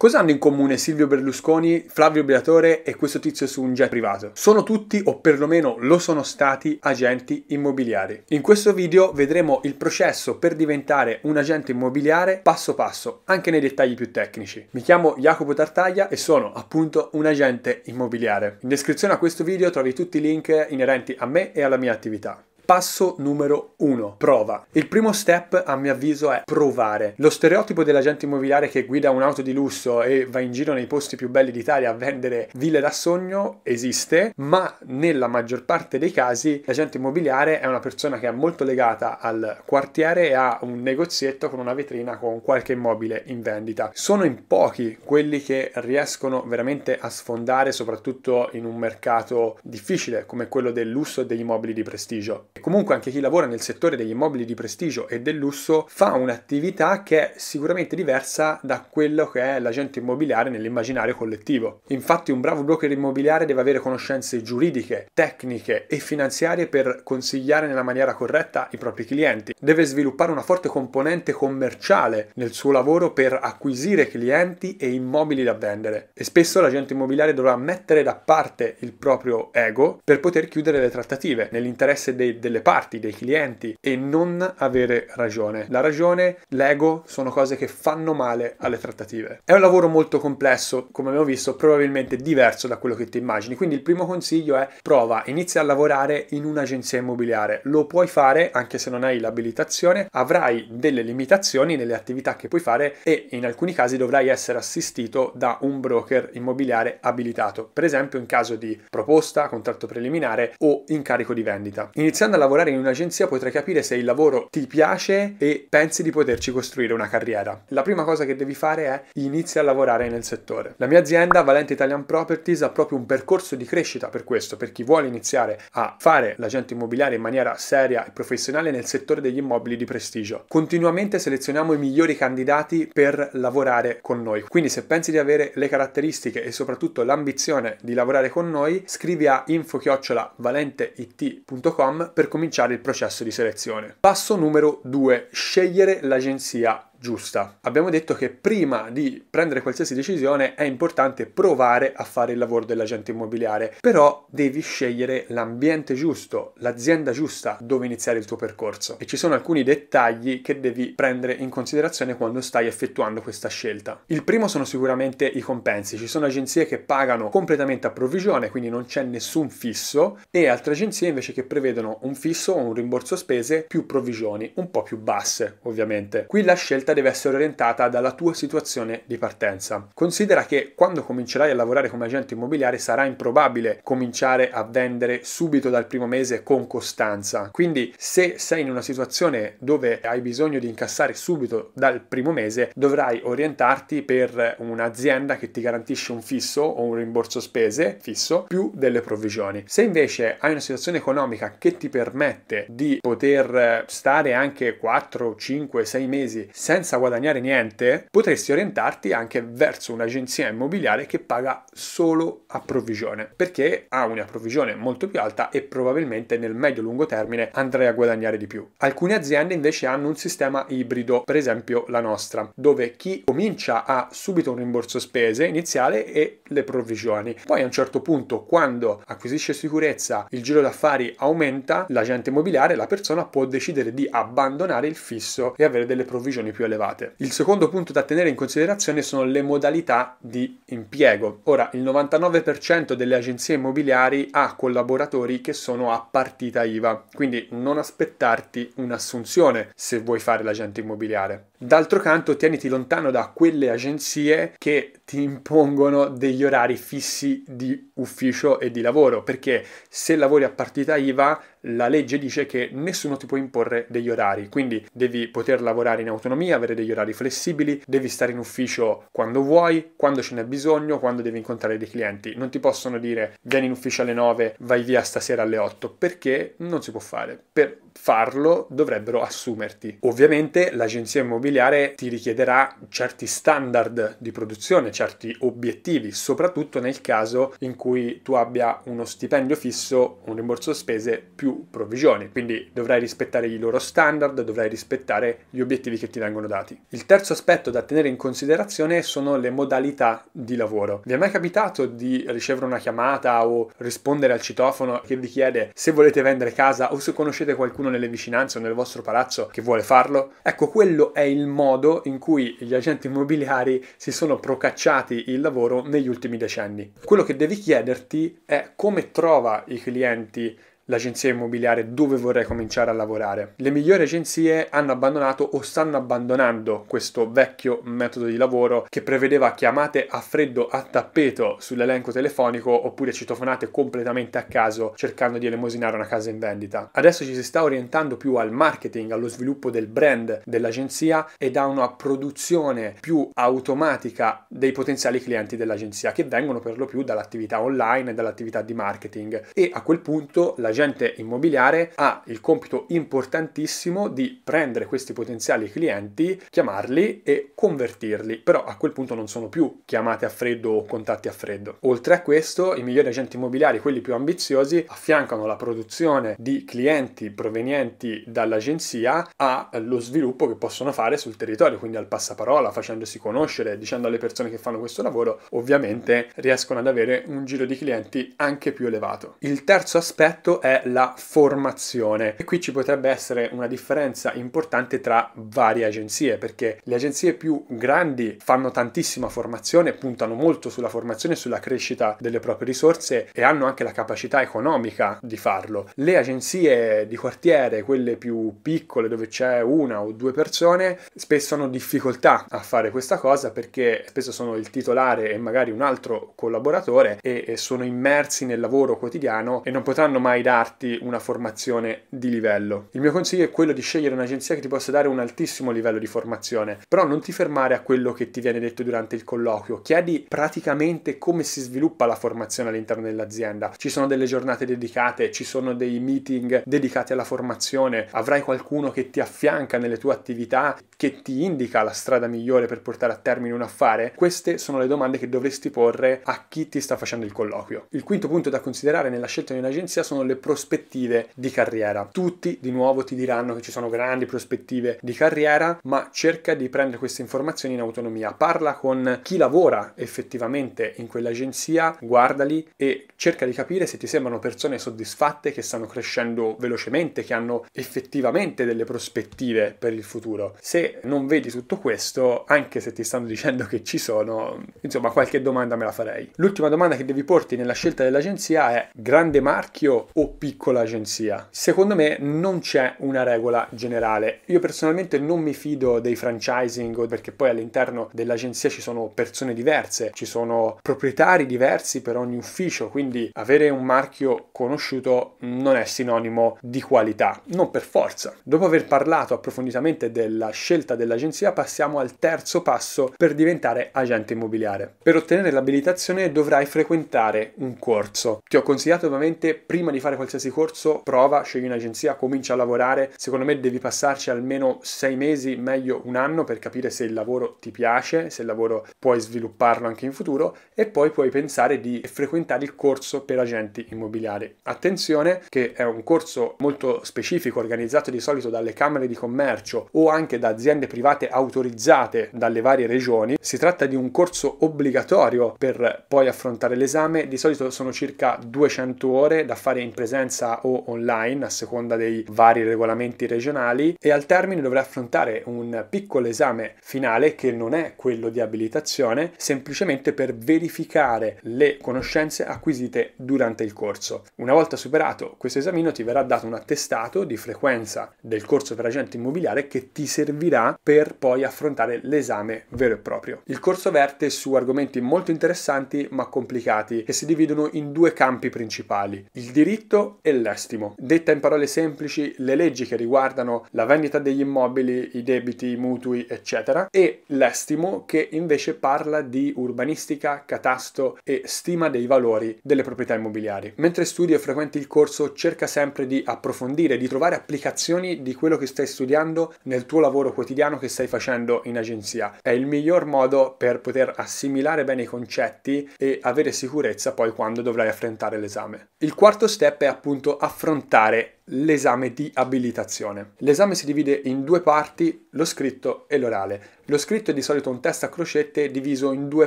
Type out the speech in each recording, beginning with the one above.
Cosa hanno in comune Silvio Berlusconi, Flavio Briatore e questo tizio su un jet privato? Sono tutti, o perlomeno lo sono stati, agenti immobiliari. In questo video vedremo il processo per diventare un agente immobiliare passo passo, anche nei dettagli più tecnici. Mi chiamo Jacopo Tartaglia e sono appunto un agente immobiliare. In descrizione a questo video trovi tutti i link inerenti a me e alla mia attività. Passo numero 1. Prova. Il primo step, a mio avviso, è provare. Lo stereotipo dell'agente immobiliare che guida un'auto di lusso e va in giro nei posti più belli d'Italia a vendere ville da sogno esiste, ma nella maggior parte dei casi l'agente immobiliare è una persona che è molto legata al quartiere e ha un negozietto con una vetrina con qualche immobile in vendita. Sono in pochi quelli che riescono veramente a sfondare, soprattutto in un mercato difficile come quello del lusso e degli immobili di prestigio Comunque anche chi lavora nel settore degli immobili di prestigio e del lusso fa un'attività che è sicuramente diversa da quello che è l'agente immobiliare nell'immaginario collettivo. Infatti un bravo broker immobiliare deve avere conoscenze giuridiche, tecniche e finanziarie per consigliare nella maniera corretta i propri clienti. Deve sviluppare una forte componente commerciale nel suo lavoro per acquisire clienti e immobili da vendere. E spesso l'agente immobiliare dovrà mettere da parte il proprio ego per poter chiudere le trattative nell'interesse dei delle parti, dei clienti e non avere ragione. La ragione, l'ego sono cose che fanno male alle trattative. È un lavoro molto complesso, come abbiamo visto, probabilmente diverso da quello che ti immagini. Quindi il primo consiglio è prova, inizia a lavorare in un'agenzia immobiliare. Lo puoi fare anche se non hai l'abilitazione, avrai delle limitazioni nelle attività che puoi fare e in alcuni casi dovrai essere assistito da un broker immobiliare abilitato, per esempio in caso di proposta, contratto preliminare o incarico di vendita. Iniziando Andando a lavorare in un'agenzia potrai capire se il lavoro ti piace e pensi di poterci costruire una carriera. La prima cosa che devi fare è inizia a lavorare nel settore. La mia azienda, Valente Italian Properties, ha proprio un percorso di crescita per questo, per chi vuole iniziare a fare l'agente immobiliare in maniera seria e professionale nel settore degli immobili di prestigio. Continuamente selezioniamo i migliori candidati per lavorare con noi. Quindi se pensi di avere le caratteristiche e soprattutto l'ambizione di lavorare con noi, scrivi a info-valenteIT.com per cominciare il processo di selezione. Passo numero 2. Scegliere l'agenzia giusta. Abbiamo detto che prima di prendere qualsiasi decisione è importante provare a fare il lavoro dell'agente immobiliare, però devi scegliere l'ambiente giusto, l'azienda giusta dove iniziare il tuo percorso e ci sono alcuni dettagli che devi prendere in considerazione quando stai effettuando questa scelta. Il primo sono sicuramente i compensi, ci sono agenzie che pagano completamente a provvigione, quindi non c'è nessun fisso e altre agenzie invece che prevedono un fisso o un rimborso spese più provvigioni, un po' più basse ovviamente. Qui la scelta scelta deve essere orientata dalla tua situazione di partenza. Considera che quando comincerai a lavorare come agente immobiliare sarà improbabile cominciare a vendere subito dal primo mese con costanza. Quindi se sei in una situazione dove hai bisogno di incassare subito dal primo mese, dovrai orientarti per un'azienda che ti garantisce un fisso o un rimborso spese fisso più delle provvigioni. Se invece hai una situazione economica che ti permette di poter stare anche 4, 5, 6 mesi senza senza guadagnare niente, potresti orientarti anche verso un'agenzia immobiliare che paga solo a provvigione, perché ha una provvigione molto più alta e probabilmente nel medio-lungo termine andrai a guadagnare di più. Alcune aziende invece hanno un sistema ibrido, per esempio la nostra, dove chi comincia ha subito un rimborso spese iniziale e le provvigioni. Poi a un certo punto, quando acquisisce sicurezza, il giro d'affari aumenta, l'agente immobiliare, la persona può decidere di abbandonare il fisso e avere delle provvigioni più alte elevate. Il secondo punto da tenere in considerazione sono le modalità di impiego. Ora, il 99% delle agenzie immobiliari ha collaboratori che sono a partita IVA, quindi non aspettarti un'assunzione se vuoi fare l'agente immobiliare. D'altro canto, tieniti lontano da quelle agenzie che ti impongono degli orari fissi di ufficio e di lavoro, perché se lavori a partita IVA la legge dice che nessuno ti può imporre degli orari, quindi devi poter lavorare in autonomia, avere degli orari flessibili, devi stare in ufficio quando vuoi, quando ce n'è bisogno, quando devi incontrare dei clienti. Non ti possono dire vieni in ufficio alle 9, vai via stasera alle 8, perché non si può fare. Per farlo dovrebbero assumerti. Ovviamente l'agenzia immobiliare ti richiederà certi standard di produzione, certi obiettivi, soprattutto nel caso in cui tu abbia uno stipendio fisso, un rimborso spese più provvigioni, quindi dovrai rispettare i loro standard, dovrai rispettare gli obiettivi che ti vengono dati. Il terzo aspetto da tenere in considerazione sono le modalità di lavoro. Vi è mai capitato di ricevere una chiamata o rispondere al citofono che vi chiede se volete vendere casa o se conoscete qualcuno nelle vicinanze o nel vostro palazzo che vuole farlo? Ecco, quello è il modo in cui gli agenti immobiliari si sono procacciati il lavoro negli ultimi decenni. Quello che devi chiederti è come trova i clienti l'agenzia immobiliare dove vorrei cominciare a lavorare. Le migliori agenzie hanno abbandonato o stanno abbandonando questo vecchio metodo di lavoro che prevedeva chiamate a freddo a tappeto sull'elenco telefonico oppure citofonate completamente a caso cercando di elemosinare una casa in vendita. Adesso ci si sta orientando più al marketing, allo sviluppo del brand dell'agenzia ed a una produzione più automatica dei potenziali clienti dell'agenzia che vengono per lo più dall'attività online e dall'attività di marketing e a quel punto l'agenzia l'agente immobiliare ha il compito importantissimo di prendere questi potenziali clienti, chiamarli e convertirli, però a quel punto non sono più chiamate a freddo o contatti a freddo. Oltre a questo, i migliori agenti immobiliari, quelli più ambiziosi, affiancano la produzione di clienti provenienti dall'agenzia allo sviluppo che possono fare sul territorio, quindi al passaparola, facendosi conoscere, dicendo alle persone che fanno questo lavoro, ovviamente riescono ad avere un giro di clienti anche più elevato. Il terzo aspetto è è la formazione. E qui ci potrebbe essere una differenza importante tra varie agenzie, perché le agenzie più grandi fanno tantissima formazione, puntano molto sulla formazione e sulla crescita delle proprie risorse e hanno anche la capacità economica di farlo. Le agenzie di quartiere, quelle più piccole dove c'è una o due persone, spesso hanno difficoltà a fare questa cosa perché spesso sono il titolare e magari un altro collaboratore e sono immersi nel lavoro quotidiano e non potranno mai dare darti una formazione di livello. Il mio consiglio è quello di scegliere un'agenzia che ti possa dare un altissimo livello di formazione, però non ti fermare a quello che ti viene detto durante il colloquio, chiedi praticamente come si sviluppa la formazione all'interno dell'azienda. Ci sono delle giornate dedicate, ci sono dei meeting dedicati alla formazione, avrai qualcuno che ti affianca nelle tue attività, che ti indica la strada migliore per portare a termine un affare? Queste sono le domande che dovresti porre a chi ti sta facendo il colloquio. Il quinto punto da considerare nella scelta di un'agenzia sono le prospettive di carriera. Tutti di nuovo ti diranno che ci sono grandi prospettive di carriera, ma cerca di prendere queste informazioni in autonomia. Parla con chi lavora effettivamente in quell'agenzia, guardali e cerca di capire se ti sembrano persone soddisfatte che stanno crescendo velocemente, che hanno effettivamente delle prospettive per il futuro. Se non vedi tutto questo, anche se ti stanno dicendo che ci sono, insomma qualche domanda me la farei. L'ultima domanda che devi porti nella scelta dell'agenzia è grande marchio o piccola agenzia. Secondo me non c'è una regola generale. Io personalmente non mi fido dei franchising perché poi all'interno dell'agenzia ci sono persone diverse, ci sono proprietari diversi per ogni ufficio, quindi avere un marchio conosciuto non è sinonimo di qualità, non per forza. Dopo aver parlato approfonditamente della scelta dell'agenzia passiamo al terzo passo per diventare agente immobiliare. Per ottenere l'abilitazione dovrai frequentare un corso. Ti ho consigliato ovviamente prima di fare qualsiasi corso, prova, scegli un'agenzia, comincia a lavorare. Secondo me devi passarci almeno sei mesi, meglio un anno, per capire se il lavoro ti piace, se il lavoro puoi svilupparlo anche in futuro e poi puoi pensare di frequentare il corso per agenti immobiliari. Attenzione che è un corso molto specifico, organizzato di solito dalle camere di commercio o anche da aziende private autorizzate dalle varie regioni. Si tratta di un corso obbligatorio per poi affrontare l'esame, di solito sono circa 200 ore da fare in presenza presenza o online a seconda dei vari regolamenti regionali e al termine dovrà affrontare un piccolo esame finale che non è quello di abilitazione, semplicemente per verificare le conoscenze acquisite durante il corso. Una volta superato questo esamino ti verrà dato un attestato di frequenza del corso per agente immobiliare che ti servirà per poi affrontare l'esame vero e proprio. Il corso verte su argomenti molto interessanti ma complicati che si dividono in due campi principali, il diritto l'affitto e l'estimo. Detta in parole semplici, le leggi che riguardano la vendita degli immobili, i debiti, i mutui, eccetera, e l'estimo che invece parla di urbanistica, catasto e stima dei valori delle proprietà immobiliari. Mentre studi e frequenti il corso, cerca sempre di approfondire, di trovare applicazioni di quello che stai studiando nel tuo lavoro quotidiano che stai facendo in agenzia. È il miglior modo per poter assimilare bene i concetti e avere sicurezza poi quando dovrai affrontare l'esame. Il quarto step è appunto affrontare l'esame di abilitazione. L'esame si divide in due parti, lo scritto e l'orale. Lo scritto è di solito un test a crocette diviso in due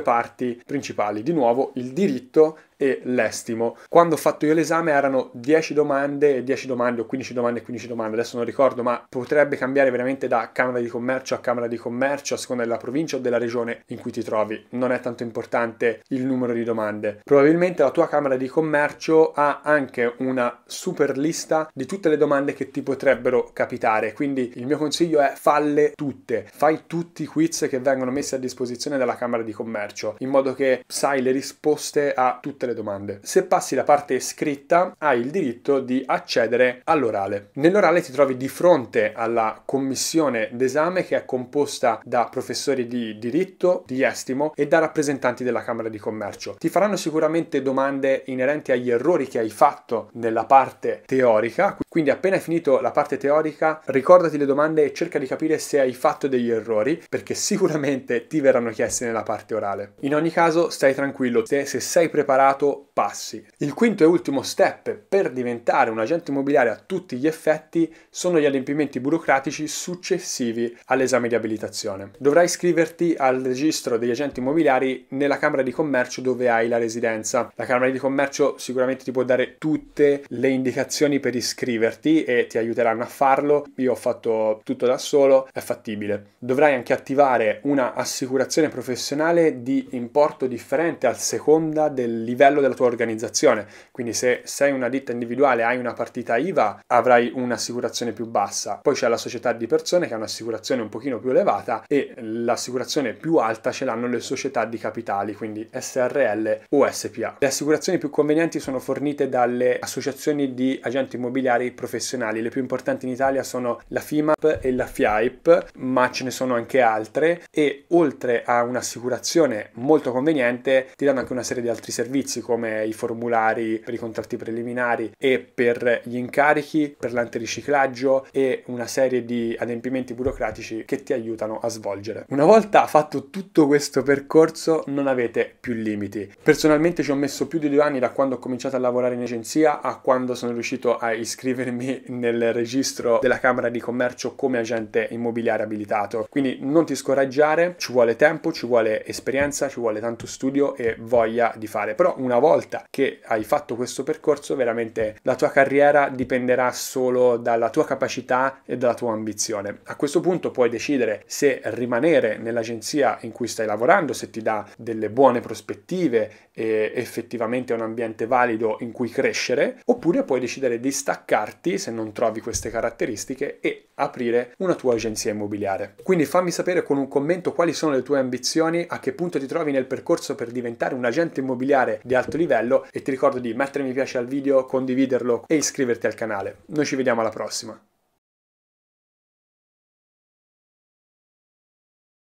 parti principali, di nuovo il diritto e l'estimo. Quando ho fatto io l'esame erano 10 domande, 10 domande o 15 domande, 15 domande, adesso non ricordo, ma potrebbe cambiare veramente da Camera di Commercio a Camera di Commercio a seconda della provincia o della regione in cui ti trovi. Non è tanto importante il numero di domande. Probabilmente la tua Camera di Commercio ha anche una super lista di tutti tutte le domande che ti potrebbero capitare. Quindi il mio consiglio è falle tutte, fai tutti i quiz che vengono messi a disposizione dalla Camera di Commercio, in modo che sai le risposte a tutte le domande. Se passi la parte scritta, hai il diritto di accedere all'orale. Nell'orale ti trovi di fronte alla commissione d'esame che è composta da professori di diritto, di estimo e da rappresentanti della Camera di Commercio. Ti faranno sicuramente domande inerenti agli errori che hai fatto nella parte teorica, quindi appena hai finito la parte teorica, ricordati le domande e cerca di capire se hai fatto degli errori, perché sicuramente ti verranno chiesti nella parte orale. In ogni caso, stai tranquillo, se, se sei preparato, passi. Il quinto e ultimo step per diventare un agente immobiliare a tutti gli effetti sono gli adempimenti burocratici successivi all'esame di abilitazione. Dovrai iscriverti al registro degli agenti immobiliari nella Camera di Commercio dove hai la residenza. La Camera di Commercio sicuramente ti può dare tutte le indicazioni per iscriverti divertì e ti aiuteranno a farlo. Io ho fatto tutto da solo, è fattibile. Dovrai anche attivare una assicurazione professionale di importo differente a seconda del livello della tua organizzazione. Quindi se sei una ditta individuale e hai una partita IVA, avrai un'assicurazione più bassa. Poi c'è la società di persone che ha un'assicurazione un pochino più elevata e l'assicurazione più alta ce l'hanno le società di capitali, quindi SRL o SPA. Le assicurazioni più convenienti sono fornite dalle associazioni di agenti immobiliari professionali. Le più importanti in Italia sono la FIMAP e la FIAIP, ma ce ne sono anche altre e oltre a un'assicurazione molto conveniente ti danno anche una serie di altri servizi come i formulari per i contratti preliminari e per gli incarichi, per l'antiriciclaggio e una serie di adempimenti burocratici che ti aiutano a svolgere. Una volta fatto tutto questo percorso non avete più limiti. Personalmente ci ho messo più di due anni da quando ho cominciato a lavorare in agenzia a quando sono riuscito a iscrivermi iscrivermi nel registro della Camera di Commercio come agente immobiliare abilitato. Quindi non ti scoraggiare, ci vuole tempo, ci vuole esperienza, ci vuole tanto studio e voglia di fare. Però una volta che hai fatto questo percorso, veramente la tua carriera dipenderà solo dalla tua capacità e dalla tua ambizione. A questo punto puoi decidere se rimanere nell'agenzia in cui stai lavorando, se ti dà delle buone prospettive e effettivamente è un ambiente valido in cui crescere, oppure puoi decidere di staccarti adattarti se non trovi queste caratteristiche e aprire una tua agenzia immobiliare. Quindi fammi sapere con un commento quali sono le tue ambizioni, a che punto ti trovi nel percorso per diventare un agente immobiliare di alto livello e ti ricordo di mettere mi piace al video, condividerlo e iscriverti al canale. Noi ci vediamo alla prossima.